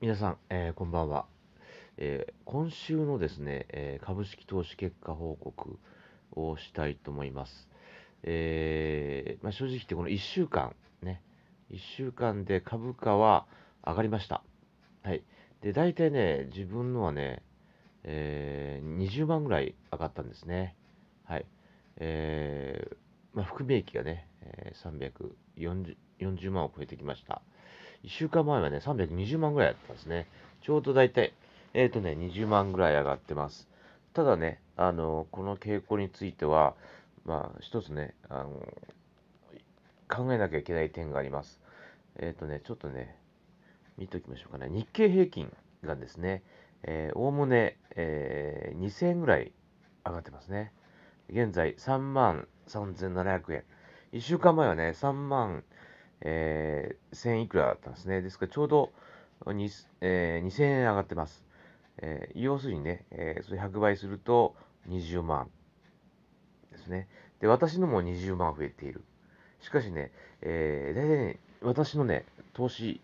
皆さん、えー、こんばんは、えー、今週のですね、えー、株式投資結果報告をしたいと思います。えまあ、正直言ってこの1週間、ね、1週間で株価は上がりました。はい。で、大体ね、自分のはね、え20万ぐらい上がったんですね。はい。えまあ、含み益がね、340 40万を超えてきました。1週間前はね、320万ぐらいだったんですね。ちょうど大体、えっ、ー、とね、20万ぐらい上がってます。ただね、あの、この傾向については、まあ、一つね、あの、考えなきゃいけない点があります。えっ、ー、とね、ちょっとね、見ておきましょうかね。日経平均がですね、おおむね、えー、2000円ぐらい上がってますね。現在3万3700円。1週間前はね、3万えー、1000いくらだったんですね。ですからちょうど2、えー、2000円上がってます。えー、要するにね、えー、それ100倍すると20万ですね。で、私のも20万増えている。しかしね、えー、大体ね、私のね、投資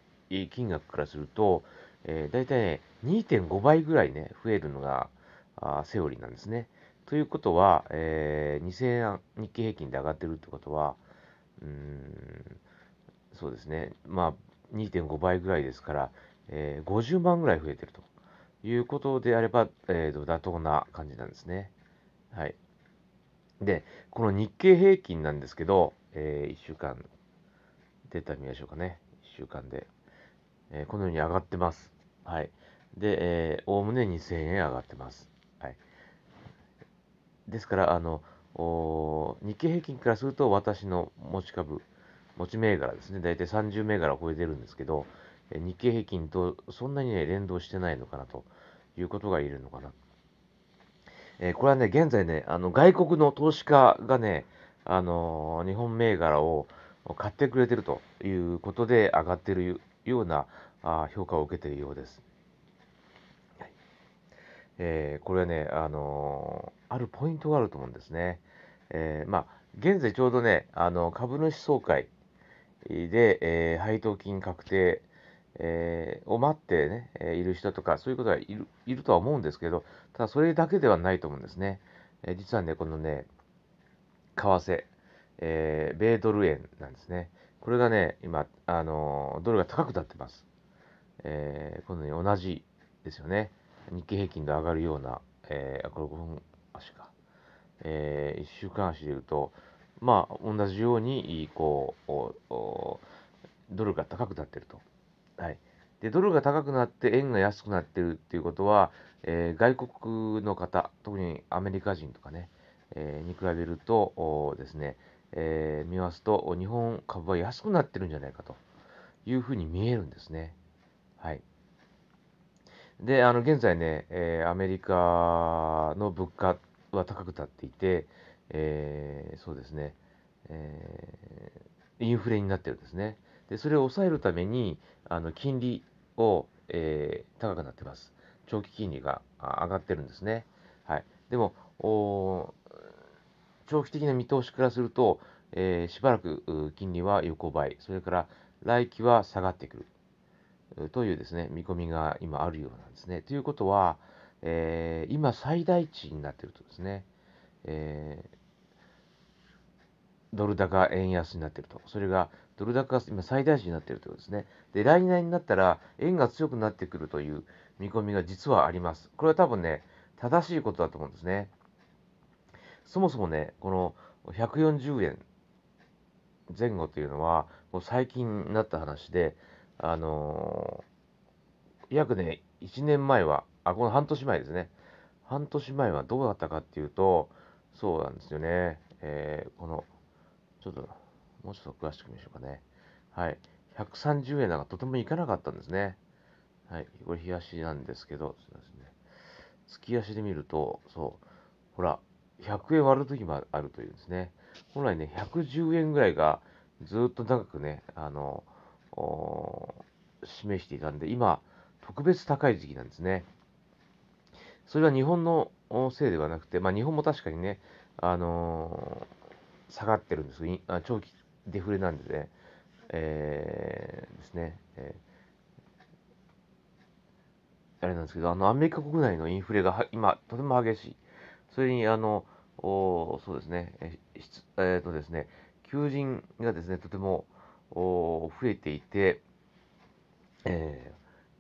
金額からすると、えー、大体ね、2.5倍ぐらいね、増えるのがあセオリーなんですね。ということは、えー、2000円日経平均で上がってるってことは、うーん、そうですね、まあ、2.5倍ぐらいですから、えー、50万ぐらい増えてるということであれば、えー、と妥当な感じなんですね。はい。で、この日経平均なんですけど、えー、1週間、データ見ましょうかね。1週間で。えー、このように上がってます。はい。で、おおむね2000円上がってます。はい。ですから、あの、日経平均からすると私の持ち株、持ち銘柄ですね、大体30銘柄を超えてるんですけど、日経平均とそんなにね、連動してないのかなということが言えるのかな。えー、これはね、現在ね、あの外国の投資家がね、あのー、日本銘柄を買ってくれてるということで上がってるようなあ評価を受けているようです。えー、これはね、あのあるポイントがあると思うんですね。えまあ、現在ちょうどね、あの株主総会で、えー、配当金確定、えー、を待ってね、えいる人とか、そういうことはいるいるとは思うんですけど、ただそれだけではないと思うんですね。えー、実はね、このね、為替、えー、米ドル円なんですね。これがね、今、あのドルが高くなってます。えー、このように同じですよね。日経平均で上がるような、えー、これ5分足か。えー、1週間足で言うと、まあ、同じように、こう、ドルが高くなってると。はい。で、ドルが高くなって円が安くなってるっていうことは、えー、外国の方、特にアメリカ人とかね、えー、に比べるとですね、えー、見ますと、日本株は安くなってるんじゃないかというふうに見えるんですね。はい。で、あの現在ね、えー、アメリカの物価は高くなっていて、えー、そうですね、えー、インフレになってるんですね。で、それを抑えるために、あの、金利を、えー、高くなってます。長期金利が上がってるんですね。はい。でも、長期的な見通しからすると、えー、しばらく金利は横ばい、それから来期は下がってくるというですね、見込みが今あるようなんですね。ということは、えー、今最大値になっているとですね、えー、ドル高円安になってると。それがドル高が今最大値になっているということですね。で、来年になったら円が強くなってくるという見込みが実はあります。これは多分ね、正しいことだと思うんですね。そもそもね、この140円前後というのは、もう最近になった話で、あのー、約ね、1年前は、あ、この半年前ですね。半年前はどうだったかっていうと、そうなんですよね。えー、この、ちょっと、もうちょっと詳しく見ましょうかね。はい。130円なんかとてもいかなかったんですね。はい。これ、日足なんですけど、すいません月足で見ると、そう、ほら、100円割るときもあるというですね。本来ね、110円ぐらいがずっと長くね、あの、示していたんで、今、特別高い時期なんですね。それは日本の音声ではなくて、まあ、日本も確かにね、あのー、下がってるんですいあ長期デフレなんでね、えー、ですね、えー、あれなんですけど、あの、アメリカ国内のインフレが今、とても激しい。それに、あの、おそうですね、えっ、えー、とですね、求人がですね、とてもお増えていて、え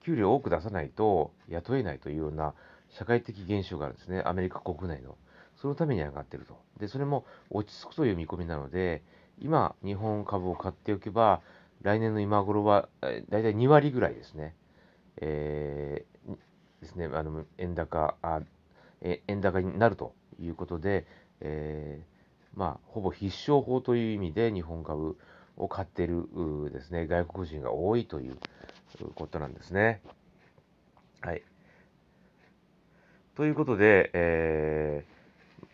給料を多く出さないと雇えないというような社会的現象があるんですね、アメリカ国内の。そのために上がってると。で、それも落ち着くという見込みなので、今、日本株を買っておけば、来年の今頃は、だいたい2割ぐらいですね。えー、ですね、あの円高あ、円高になるということで、えー、まあ、ほぼ必勝法という意味で日本株を買ってるですね、外国人が多いといういうことなんですね。はい。ということで、えー、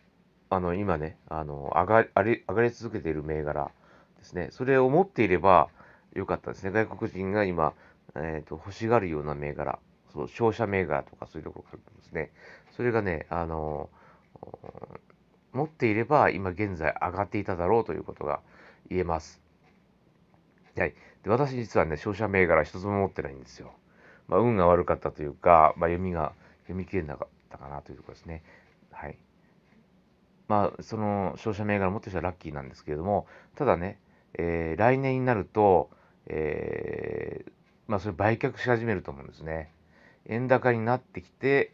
あの、今ね、あの、上がり、上がり続けている銘柄ですね。それを持っていればよかったですね。外国人が今、えっ、ー、と、欲しがるような銘柄、その商社銘柄とかそういうところからですね。それがね、あの、持っていれば今現在上がっていただろうということが言えます。はい。で私実はね、商社銘柄一つも持ってないんですよ。まあ、運が悪かったというか、まあ、読みが、読み切れなかったかなというところですね。はい。まあ、その商社銘柄持ってる人はラッキーなんですけれども、ただね、えー、来年になると、えー、まあ、それ売却し始めると思うんですね。円高になってきて、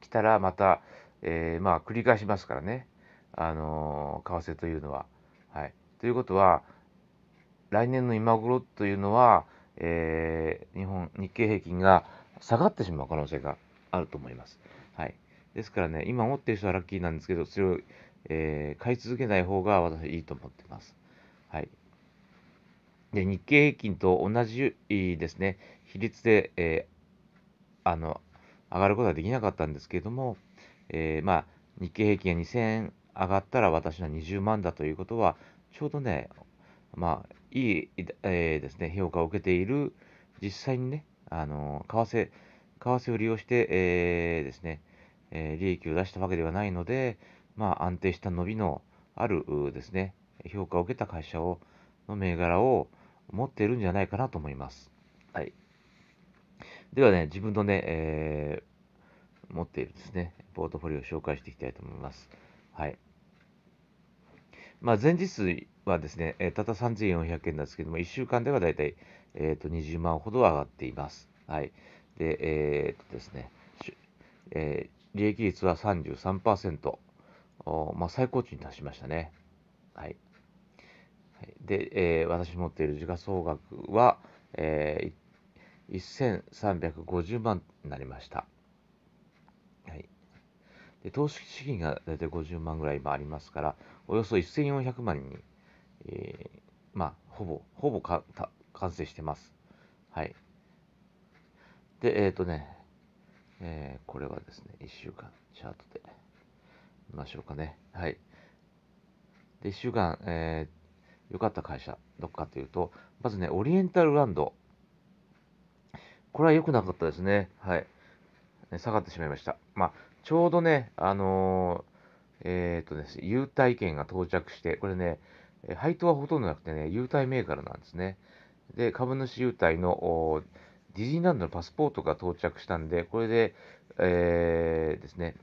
きたらまた、えー、まあ、繰り返しますからね。あの為替というのは。はい。ということは、来年の今頃というのは、えー、日本、日経平均が下がってしまう可能性があると思います。はい。ですからね、今持ってる人はラッキーなんですけど、それを、えー、買い続けない方が私いいと思っています。はい。で、日経平均と同じですね、比率で、えー、あの、上がることはできなかったんですけれども、えー、まあ、日経平均が2000円上がったら私は20万だということは、ちょうどね、まあ、いい、えー、ですね、評価を受けている、実際にね、あの為替、為替を利用して、えー、ですね、え利益を出したわけではないので、まあ、安定した伸びのあるですね、評価を受けた会社を、の銘柄を持っているんじゃないかなと思います。はい。ではね、自分のね、えー、持っているですね、ポートフォリオを紹介していきたいと思います。はい。まあ、前日はですね、えー、たった3400円なんですけども、1週間ではだいえー、と20万ほど上がっています。はい。で、えー、とですね、えー、利益率は33%、おまあ、最高値に達しましたね。はい。はい、で、えー、私持っている時価総額は、えー、1350万になりました。はい。で、投資資金が大体50万ぐらいありますから、およそ1400万に、えー、まあ、ほぼ、ほぼかた完成してます。はい。で、えっ、ー、とね、えー、これはですね、1週間チャートで見ましょうかね。はい。で、1週間、えー、良かった会社、どっかというと、まずね、オリエンタルランド。これは良くなかったですね。はい。下がってしまいました。まあ、ちょうどね、あのー、えっ、とですね、優待券が到着して、これね、配当はほとんどなくてね、優待銘柄なんですね。で、株主優待のディズニーランドのパスポートが到着したんで、これで、えー、ですね、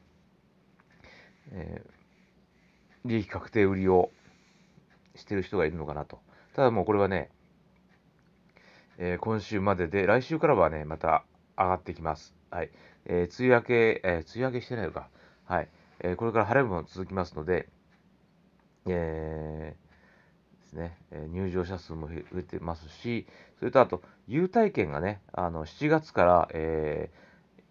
えー、利益確定売りをしてる人がいるのかなと。ただもうこれはね、えー、今週までで、来週からはね、また上がってきます。はい。え梅雨明け、え梅雨明けしてないのか、はい、えこれから晴れも続きますので、えですね、え入場者数も増えてますし、それとあと、優待券がね、あの7月から、え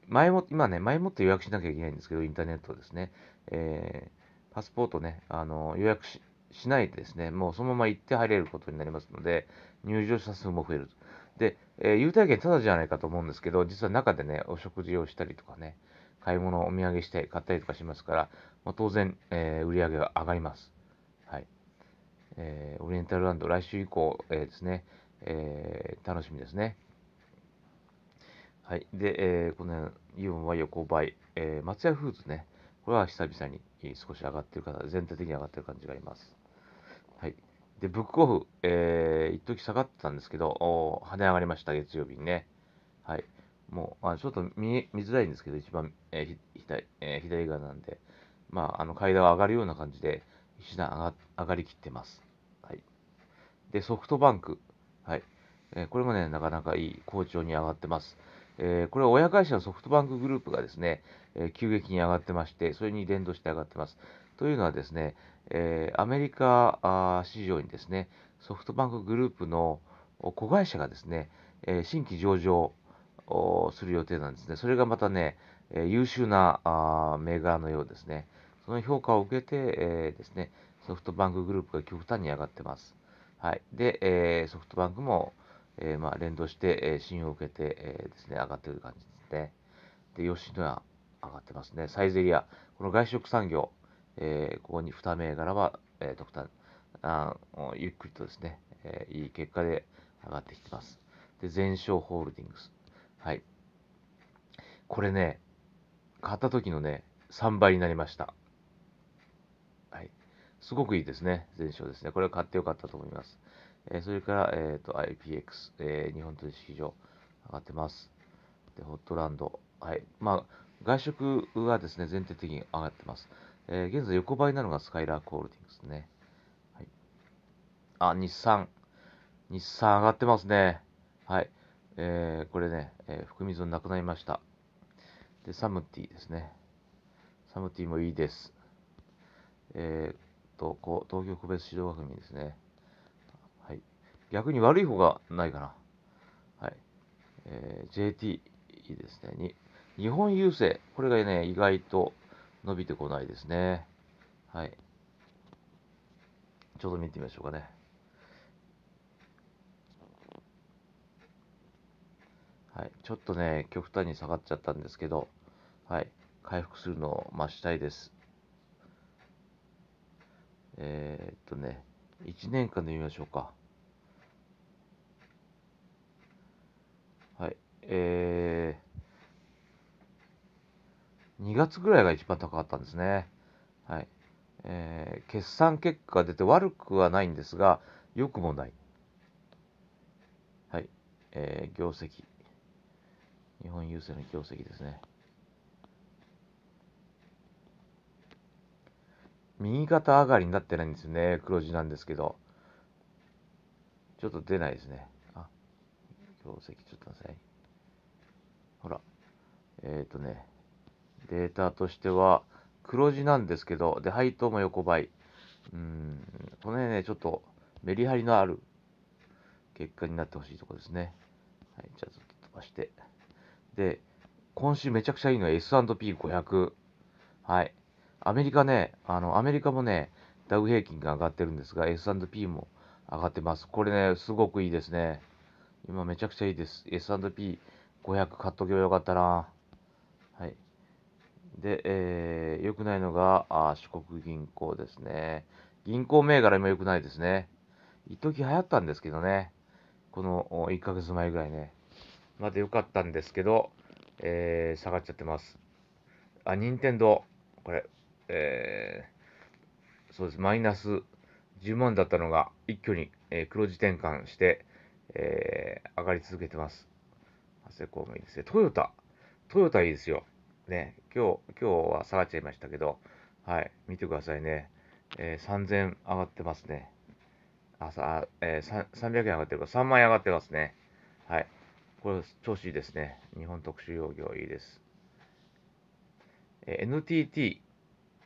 前も、今ね、前もって予約しなきゃいけないんですけど、インターネットですね、えパスポートね、あの予約しないでですね、もうそのまま行って入れることになりますので、入場者数も増えると。で、えー、優待券ただじゃないかと思うんですけど、実は中でね、お食事をしたりとかね、買い物、お土産して買ったりとかしますから、まあ、当然、えー、売り上げが上がります。はい。えー、オリエンタルランド、来週以降、えー、ですね、えー、楽しみですね。はい。で、えー、このイオンは横ばい、えー、松屋フーズね、これは久々に少し上がってる方、全体的に上がってる感じがあります。で、ブックオフ、えー、一時下がってたんですけど、跳ね上がりました、月曜日にね。はい。もう、あちょっと見見づらいんですけど、一番、えー、左、えー、左側なんで、まあ、あの、階段を上がるような感じで、一段上が上がりきってます。はい。で、ソフトバンク。はい。えー、これもね、なかなかいい好調に上がってます。えー、これは親会社のソフトバンクグループがですね、えー、急激に上がってまして、それに連動して上がってます。というのはですね、えー、アメリカ市場にですね、ソフトバンクグループの子会社がですね、えー、新規上場する予定なんですね。それがまたね、えー、優秀なメーカーのようですね。その評価を受けて、えー、ですね、ソフトバンクグループが極端に上がってます。はい。で、えソフトバンクも、えまあ、連動して、え信用を受けて、えですね、上がってる感じですね。で、吉野家上がってますね。サイゼリア。この外食産業。えー、ここに2銘柄は、えー、特段あゆっくりとですね、えー、いい結果で上がってきてます。で、全勝ホールディングス。はい。これね、買った時のね、3倍になりました。はい。すごくいいですね。全勝ですね。これは買ってよかったと思います。えー、それから、えっ、ー、と、IPX、えー、日本取引所、上がってます。で、ホットランド。はい。まあ、外食はですね、全体的に上がってます。えー、現在横ばいなのがスカイラークホールディングスね。はい。あ、日産。日産上がってますね。はい。えー、これね、えー、含み損なくなりました。で、サムティですね。サムティもいいです。えー、と、こう、東京個別指導学組ですね。はい。逆に悪い方がないかな。はい。えー、JT、いいですね。に、日本郵政。これがね、意外と、伸びてこないですね。はい。ちょうど見てみましょうかね。はい。ちょっとね、極端に下がっちゃったんですけど、はい。回復するのを増したいです。えー、っとね、1年間で見ましょうか。はい。えー2月ぐらいが一番高かったんですね。はい。えー、決算結果が出て悪くはないんですが、良くもない。はい。えー、業績。日本郵政の業績ですね。右肩上がりになってないんですね。黒字なんですけど。ちょっと出ないですね。あ、業績ちょっとなさい。ほら。えっ、ー、とね。データとしては、黒字なんですけど、で、配当も横ばい。うん、この辺ね、ちょっとメリハリのある結果になってほしいとこですね。はい、じゃあずっと飛ばして。で、今週めちゃくちゃいいのは S&P500。はい。アメリカね、あの、アメリカもね、ダウ平均が上がってるんですが、S&P も上がってます。これね、すごくいいですね。今めちゃくちゃいいです。S&P500 買っとけばよかったな。はい。で、えー、良くないのが、あ四国銀行ですね。銀行銘柄も良くないですね。一時流行ったんですけどね。この1ヶ月前ぐらいね。まだ良かったんですけど、えー、下がっちゃってます。あ、任天堂これ、えー、そうです。マイナス10万だったのが、一挙に、えー、黒字転換して、えー、上がり続けてます。長谷公務員ですね。トヨタ。トヨタいいですよ。ね、今日、今日は下がっちゃいましたけど、はい、見てくださいね。えー、3000上がってますね。あ、さ、えー、300円上がってるから、3万円上がってますね。はい。これ、調子いいですね。日本特殊用業いいです。えー、NTT、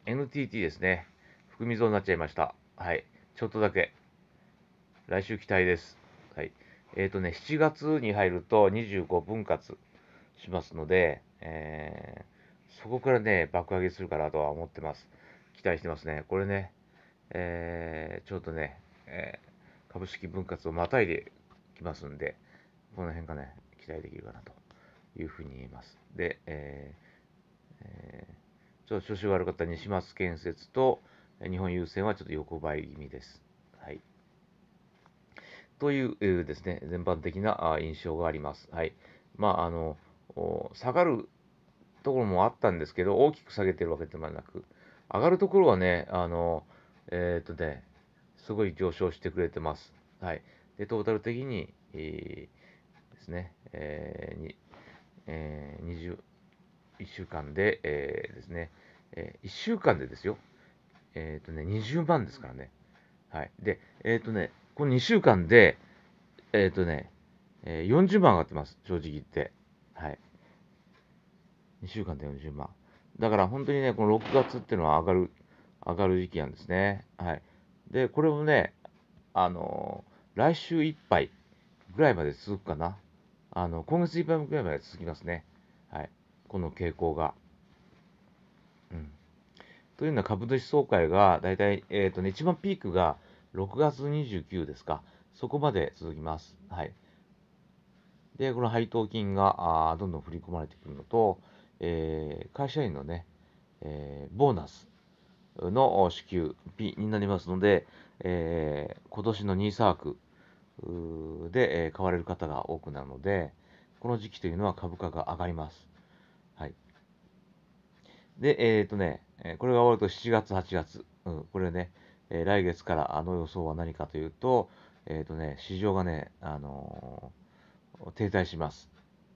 NTT ですね。含み損になっちゃいました。はい。ちょっとだけ。来週期待です。はい。えっ、ー、とね、7月に入ると25分割しますので、えー、そこからね、爆上げするかなとは思ってます。期待してますね。これね、えー、ちょっとね、えー、株式分割をまたいできますんで、この辺がね、期待できるかなというふうに言えます。で、えー、えー、ちょっと調子悪かった西松建設と日本郵船はちょっと横ばい気味です。はい。というですね、全般的な印象があります。はい。まあ、あの、下がるところもあったんですけど、大きく下げてるわけでもなく、上がるところはね、あの、えっ、とね、すごい上昇してくれてます。はい。で、トータル的に、えー、ですね、えーにえー、2 1週間で、えー、ですね、えー、1週間でですよ、えっ、とね、20万ですからね。はい。で、えっ、とね、この2週間で、えっ、とね、えー、40万上がってます、正直言って。2週間で40万。だから本当にね、この6月っていうのは上がる、上がる時期なんですね。はい。で、これもね、あのー、来週いっぱいぐらいまで続くかな。あの、今月いっぱいぐらいまで続きますね。はい。この傾向が。うん。というのは株主総会が、大体、えっ、ー、とね、一番ピークが6月29ですか。そこまで続きます。はい。で、この配当金があどんどん振り込まれてくるのと、えー、会社員のね、えー、ボーナスの支給日になりますので、えー、今年のニーサークで、買われる方が多くなるので、この時期というのは株価が上がります。はい。で、えっ、とね、これが終わると7月、8月、うん、これね、え来月からあの予想は何かというと、えっ、とね、市場がね、あの停滞します。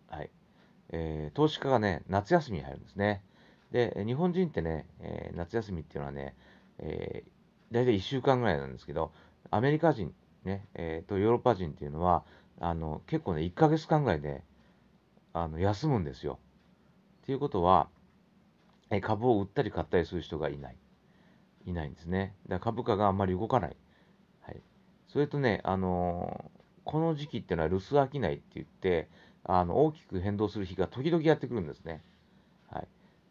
はい。えー、投資家がね、夏休みに入るんですね。で、日本人ってね、えー、夏休みっていうのはね、えー、大体1週間ぐらいなんですけど、アメリカ人ね、えー、とヨーロッパ人っていうのは、あの結構ね、1ヶ月間ぐらいであの休むんですよ。っていうことは、え株を売ったり買ったりする人がいない。いないんですね。だから株価があんまり動かない。はい、それとね、あのー、この時期っていうのは留守飽きないって言って、あの大きく変動する日が時々やってくるんですね。はい、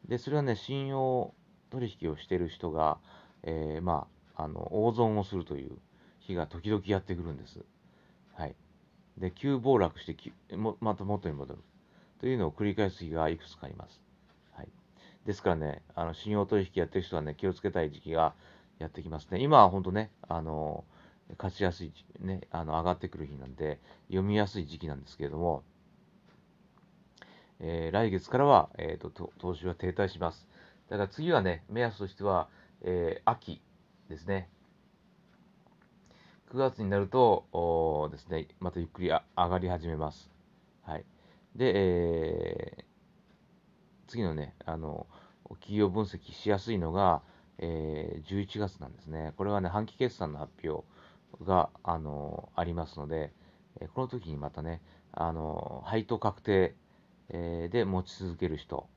でそれはね信用取引をしてる人が、えー、まあ、あの大損をするという日が時々やってくるんです。はい、で急暴落してもまた元に戻るというのを繰り返す日がいくつかあります。はい、ですからねあの信用取引やってる人はね気をつけたい時期がやってきますね。今は本当ねあの勝ちやすい、ね、あの上がってくる日なんで読みやすい時期なんですけれどもえー、来月からは、えーと、投資は停滞します。だから次はね、目安としては、えー、秋ですね。9月になるとおですね、またゆっくり上がり始めます。はい。で、えー、次のね、あの、企業分析しやすいのが、えー、11月なんですね。これはね、半期決算の発表が、あのありますので、えこの時にまたね、あの配当確定えで持ち続ける人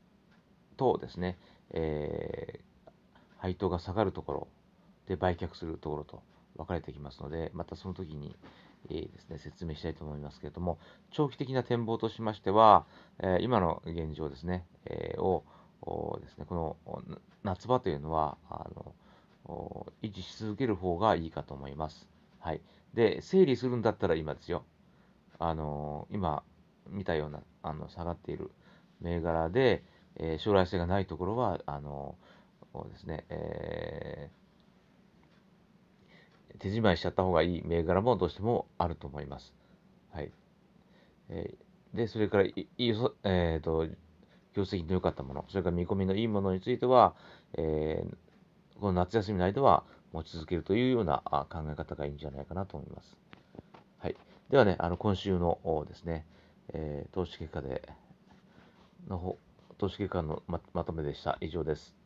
とですね、えー、配当が下がるところで売却するところと分かれてきますので、またその時に、えー、ですね、説明したいと思いますけれども、長期的な展望としましては、え今の現状ですね、えをですね、この夏場というのはあの維持し続ける方がいいかと思います。はい。で、整理するんだったら今ですよ。あの今、見たようなあの下がっている銘柄で、えー、将来性がないところはあのですね、えー、手締まいしちゃった方がいい銘柄もどうしてもあると思います。はいえー、でそれからいいそ、えーと、業績の良かったものそれから見込みのいいものについては、えー、この夏休みの間は持ち続けるというような考え方がいいんじゃないかなと思います。はい、ではね、あの今週のですね、えー、投資結果での投資結果のままとめでした。以上です。